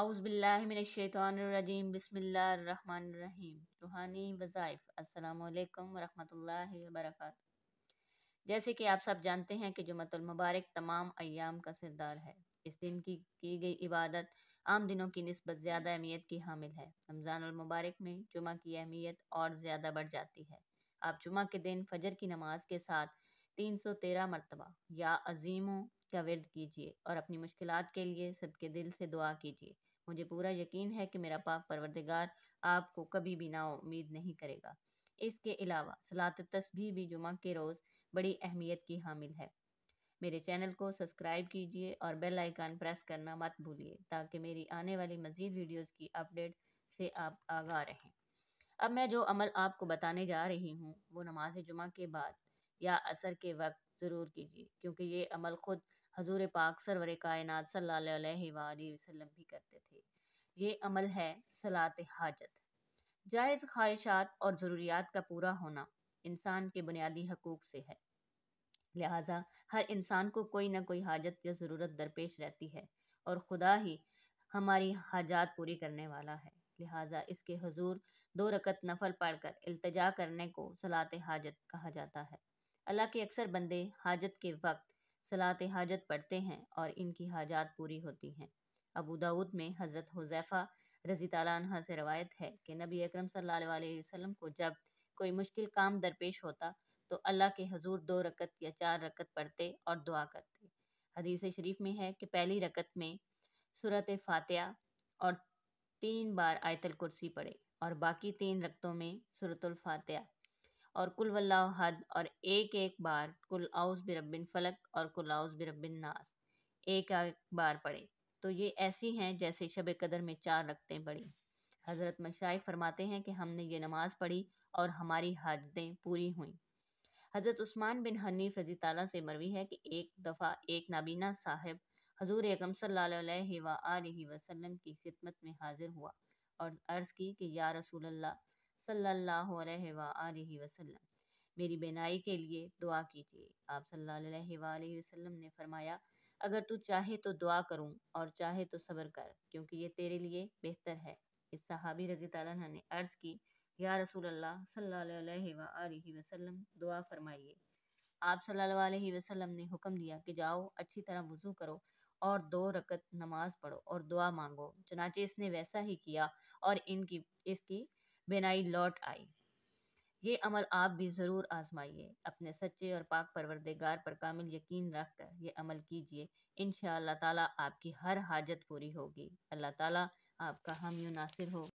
आउज़बिल्लिमिनशैतरजीम बसमीम रूहानी वज़ाइफ अल्लाम वरहमल वर्क जैसे कि आप सब जानते हैं कि जुमतुल तमाम अयाम का सरदार है इस दिन की की गई इबादत आम दिनों की नस्बत ज़्यादा अहमियत की हामिल है रमज़ानमबारक में जुमा की अहमियत और ज़्यादा बढ़ जाती है आप जुमा के दिन फजर की नमाज के साथ तीन सौ तेरह मरतबा या अजीमों का वर्द कीजिए और अपनी मुश्किल के लिए सदके दिल से दुआ कीजिए मुझे पूरा यकीन है कि मेरा पाक परवरदगार आपको कभी भी ना उम्मीद नहीं करेगा इसके अलावा सलात तस्बी भी जुमा के रोज़ बड़ी अहमियत की हामिल है मेरे चैनल को सब्सक्राइब कीजिए और बेल आइकान प्रेस करना मत भूलिए ताकि मेरी आने वाली मज़ीद वीडियोस की अपडेट से आप आगा रहें अब मैं जो अमल आपको बताने जा रही हूँ वो नमाज जुमा के बाद या असर के वक्त ज़रूर कीजिए क्योंकि ये अमल ख़ुद हजूर पाक सरवर कायनत सल्ला भी करते थे ये अमल है सलात हाजत जायज़ ख्वाहिशात और ज़रूरियात का पूरा होना इंसान के बुनियादी हकूक़ से है लिहाजा हर इंसान को कोई ना कोई हाजत या ज़रूरत दरपेश रहती है और खुदा ही हमारी हाजात पूरी करने वाला है लिहाजा इसके हजूर दो रकत नफल पढ़कर अल्तजा करने को सलात हाजत कहा जाता है अल्लाह के अक्सर बंदे हाजत के वक्त सलात हाजत पढ़ते हैं और इनकी हाजात पूरी होती हैं अबू दाऊद में हज़रत हुजैफ़ा रजी तला से रवायत है कि नबी अकरम सल्लल्लाहु अलैहि वसल्लम को जब कोई मुश्किल काम दरपेश होता तो अल्लाह के हजूर दो रकत या चार रकत पढ़ते और दुआ करते हदीस शरीफ में है कि पहली रकत में सूरत फातिहा और तीन बार आयतल कुर्सी पढ़े और बाकी तीन रकतों में सूरतुल फातिहा और कुल वल्लाहद और एक एक बार कुल आउस बिरबिन फलक और कुल आउस बिरबिन नास एक एक बार पढ़े तो ये ऐसी हैं जैसे शब कदर में चार रखतें पढ़ी हज़रत मशाइ फरमाते हैं कि हमने ये नमाज़ पढ़ी और हमारी हाजतें पूरी हुई हज़रत उस्मान बिन हनीफ रजी तला से मरवी है कि एक दफ़ा एक नाबीना साहब हजूर अक्रम सल्ला वसलम की खिदमत में हाजिर हुआ और अर्ज़ की कि या रसूल अल्लाह सल्लल्लाहु अलैहि सल्ला वसल्लम मेरी बेनाई के लिए दुआ कीजिए आप सल्लल्लाहु अलैहि वसल्लम ने फरमाया अगर तू चाहे तो दुआ करूं और चाहे तो सब्र कर क्योंकि ये तेरे लिए बेहतर है इस सहाबी रजी तला ने अर्ज़ की या रसूल अल्लाह सल्लल्लाहु अलैहि वसल्लम दुआ फरमाइए आप सल्लल्लाहु अलैहि वसल्लम ने हुक्म दिया कि जाओ अच्छी तरह वज़ू करो और दो रकत नमाज पढ़ो और दुआ मांगो चनाचे इसने वैसा ही किया और इनकी इसकी बेनाई लौट आई ये अमल आप भी ज़रूर आजमाइए अपने सच्चे और पाक परवरदेगार पर कामिल यकीन रख कर ये अमल कीजिए इन ताला आपकी हर हाजत पूरी होगी अल्लाह ताला आपका हम नासिर हो